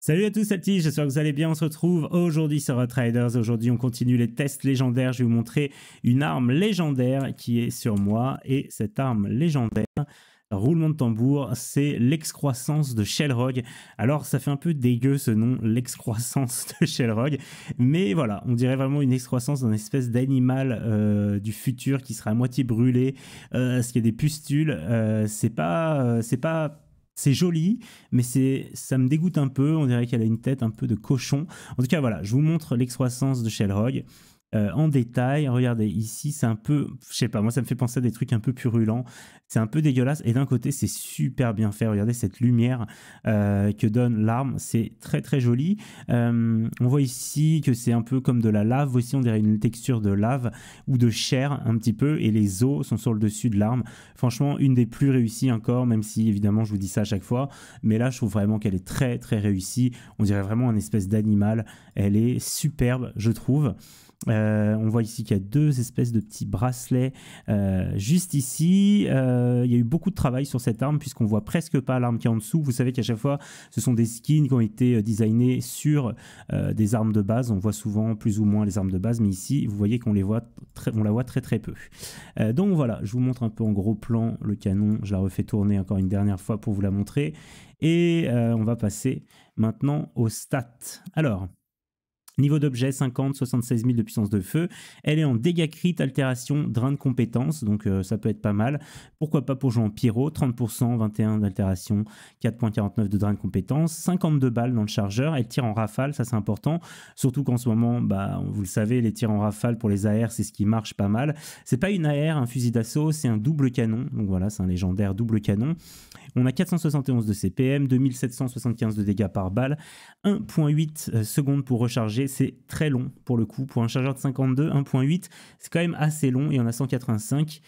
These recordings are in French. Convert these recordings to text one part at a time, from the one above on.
Salut à tous, c'est j'espère que vous allez bien. On se retrouve aujourd'hui sur Traders. Aujourd'hui, on continue les tests légendaires. Je vais vous montrer une arme légendaire qui est sur moi. Et cette arme légendaire, roulement de tambour, c'est l'excroissance de Shellrog. Alors, ça fait un peu dégueu ce nom, l'excroissance de Shellrog. Mais voilà, on dirait vraiment une excroissance d'un espèce d'animal euh, du futur qui sera à moitié brûlé, euh, parce qu'il y a des pustules. Euh, c'est pas... Euh, c'est pas c'est joli, mais c'est, ça me dégoûte un peu. On dirait qu'elle a une tête un peu de cochon. En tout cas, voilà, je vous montre l'excroissance de Shellrog. Euh, en détail. Regardez, ici, c'est un peu, je sais pas, moi ça me fait penser à des trucs un peu purulents. C'est un peu dégueulasse. Et d'un côté, c'est super bien fait. Regardez cette lumière euh, que donne l'arme. C'est très très joli. Euh, on voit ici que c'est un peu comme de la lave. Aussi, on dirait une texture de lave ou de chair un petit peu. Et les os sont sur le dessus de l'arme. Franchement, une des plus réussies encore, même si évidemment je vous dis ça à chaque fois. Mais là, je trouve vraiment qu'elle est très très réussie. On dirait vraiment un espèce d'animal. Elle est superbe, je trouve. Euh, on voit ici qu'il y a deux espèces de petits bracelets euh, juste ici. Euh, il y a eu beaucoup de travail sur cette arme puisqu'on voit presque pas l'arme qui est en dessous. Vous savez qu'à chaque fois, ce sont des skins qui ont été designés sur des armes de base. On voit souvent plus ou moins les armes de base, mais ici, vous voyez qu'on les voit, on la voit très très peu. donc voilà, je vous montre un peu en gros plan le canon. Je la refais tourner encore une dernière fois pour vous la montrer. Et on va passer maintenant aux stats. Alors, Niveau d'objet 50, 76 000 de puissance de feu. Elle est en dégâts crit, altération, drain de compétence, donc euh, ça peut être pas mal. Pourquoi pas pour jouer en pyro, 30%, 21 d'altération, 4.49 de drain de compétence, 52 balles dans le chargeur. Elle tire en rafale, ça c'est important. Surtout qu'en ce moment, bah, vous le savez, les tirs en rafale pour les AR, c'est ce qui marche pas mal. C'est pas une AR, un fusil d'assaut, c'est un double canon. Donc voilà, c'est un légendaire double canon. On a 471 de CPM, 2775 de dégâts par balle, 1.8 euh, secondes pour recharger, c'est très long pour le coup. Pour un chargeur de 52, 1.8, c'est quand même assez long et on a 185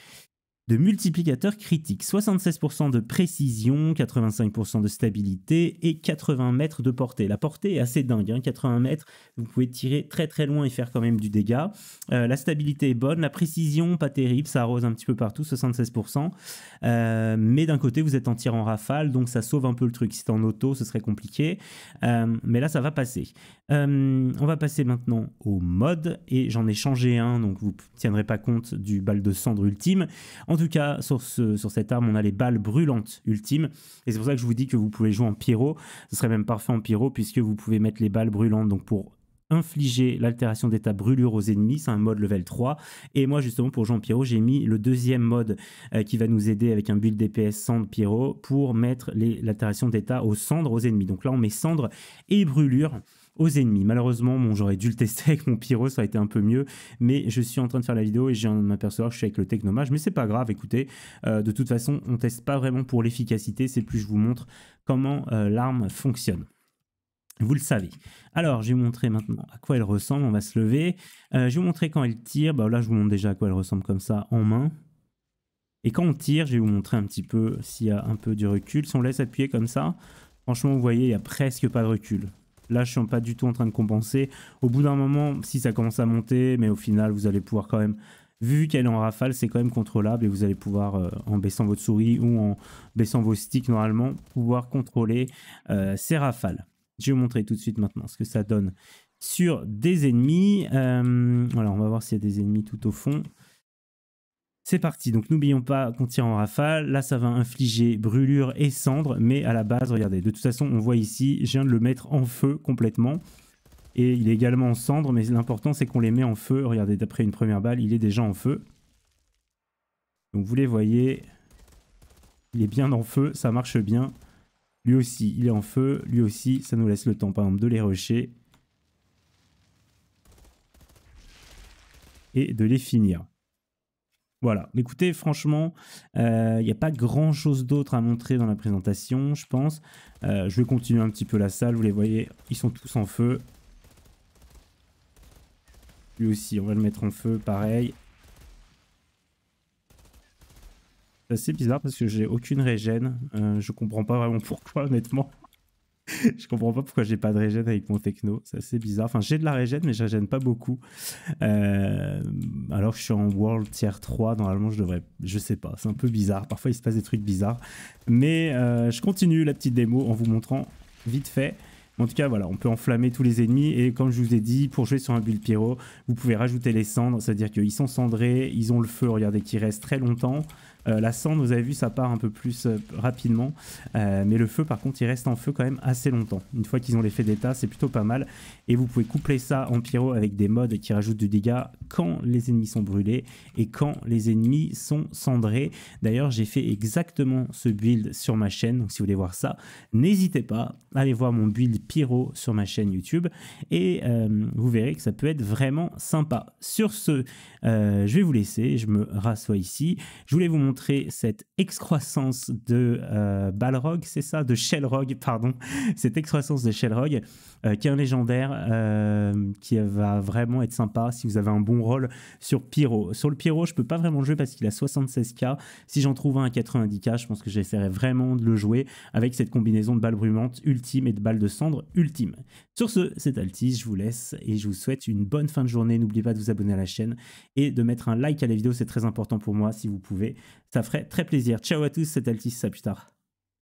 de multiplicateur critique. 76% de précision, 85% de stabilité et 80 mètres de portée. La portée est assez dingue, 80 hein. mètres, vous pouvez tirer très très loin et faire quand même du dégât. Euh, la stabilité est bonne, la précision pas terrible, ça arrose un petit peu partout, 76%. Euh, mais d'un côté, vous êtes en tir en rafale, donc ça sauve un peu le truc. Si c'est en auto, ce serait compliqué. Euh, mais là, ça va passer. on va passer maintenant au mode, et j'en ai changé un, donc vous tiendrez pas compte du bal de cendre ultime. En tout cas, sur, ce, sur cette arme, on a les balles brûlantes ultimes. Et c'est pour ça que je vous dis que vous pouvez jouer en pyro. Ce serait même parfait en pyro, puisque vous pouvez mettre les balles brûlantes donc pour infliger l'altération d'état brûlure aux ennemis, c'est un mode level 3. Et moi justement pour Jean pyro j'ai mis le deuxième mode euh, qui va nous aider avec un build DPS sans Pierrot pour mettre l'altération d'état aux cendres aux ennemis. Donc là on met cendre et brûlure aux ennemis. Malheureusement, bon, j'aurais dû le tester avec mon pyro, ça a été un peu mieux, mais je suis en train de faire la vidéo et j'ai un m'apercevoir que je suis avec le technomage, mais c'est pas grave, écoutez, euh, de toute façon, on teste pas vraiment pour l'efficacité, c'est plus je vous montre comment euh, l'arme fonctionne. Vous le savez. Alors, je vais vous montrer maintenant à quoi elle ressemble. On va se lever. Euh, je vais vous montrer quand elle tire. Bah, là, je vous montre déjà à quoi elle ressemble comme ça en main. Et quand on tire, je vais vous montrer un petit peu s'il y a un peu du recul. Si on laisse appuyer comme ça, franchement, vous voyez, il y a presque pas de recul. Là, je suis pas du tout en train de compenser. Au bout d'un moment, si ça commence à monter, mais au final, vous allez pouvoir quand même vu qu'elle est en rafale, c'est quand même contrôlable et vous allez pouvoir, euh, en baissant votre souris ou en baissant vos sticks normalement, pouvoir contrôler euh, ces rafales. Je vais vous montrer tout de suite maintenant ce que ça donne sur des ennemis. Euh, voilà, on va voir s'il y a des ennemis tout au fond. C'est parti, donc n'oublions pas qu'on tire en rafale, là ça va infliger brûlure et cendre, mais à la base, regardez, de toute façon on voit ici, je viens de le mettre en feu complètement, et il est également en cendre, mais l'important c'est qu'on les met en feu, regardez, d'après une première balle, il est déjà en feu. Donc vous les voyez, il est bien en feu, ça marche bien. Lui aussi, il est en feu, lui aussi, ça nous laisse le temps par exemple de les rusher. Et de les finir. Voilà, écoutez, franchement, il euh, n'y a pas grand-chose d'autre à montrer dans la présentation, je pense. Euh, je vais continuer un petit peu la salle, vous les voyez, ils sont tous en feu. Lui aussi, on va le mettre en feu, pareil. C'est assez bizarre parce que j'ai aucune régène, euh, je comprends pas vraiment pourquoi, honnêtement je comprends pas pourquoi j'ai pas de régène avec mon techno. C'est assez bizarre. Enfin, j'ai de la régène, mais je régène pas beaucoup. Euh, alors que je suis en World Tier 3, normalement, je devrais. Je sais pas. C'est un peu bizarre. Parfois, il se passe des trucs bizarres. Mais euh, je continue la petite démo en vous montrant vite fait. En tout cas, voilà, on peut enflammer tous les ennemis. Et comme je vous ai dit, pour jouer sur un build pyro, vous pouvez rajouter les cendres. C'est-à-dire qu'ils sont cendrés, ils ont le feu, regardez, qui reste très longtemps. Euh, la cendre, vous avez vu, ça part un peu plus euh, rapidement. Euh, mais le feu, par contre, il reste en feu quand même assez longtemps. Une fois qu'ils ont l'effet d'état, c'est plutôt pas mal. Et vous pouvez coupler ça en pyro avec des modes qui rajoutent du dégât quand les ennemis sont brûlés et quand les ennemis sont cendrés. D'ailleurs, j'ai fait exactement ce build sur ma chaîne. Donc, si vous voulez voir ça, n'hésitez pas à aller voir mon build pyro sur ma chaîne YouTube. Et vous verrez que ça peut être vraiment sympa. Sur ce, je vais vous laisser. Je me rassois ici. Je voulais vous montrer cette excroissance de euh, Balrog, c'est ça De Shellrog, pardon. Cette excroissance de Shellrog, euh, qui est un légendaire euh, qui va vraiment être sympa si vous avez un bon rôle sur Pyro. Sur le Pyro, je peux pas vraiment le jouer parce qu'il a 76k. Si j'en trouve un à 90k, je pense que j'essaierai vraiment de le jouer avec cette combinaison de balles brumantes ultime et de balles de cendre ultime. Sur ce, c'est Altis, je vous laisse et je vous souhaite une bonne fin de journée. N'oubliez pas de vous abonner à la chaîne et de mettre un like à la vidéo, c'est très important pour moi si vous pouvez. Ça ferait très plaisir. Ciao à tous, c'est Altis, à plus tard.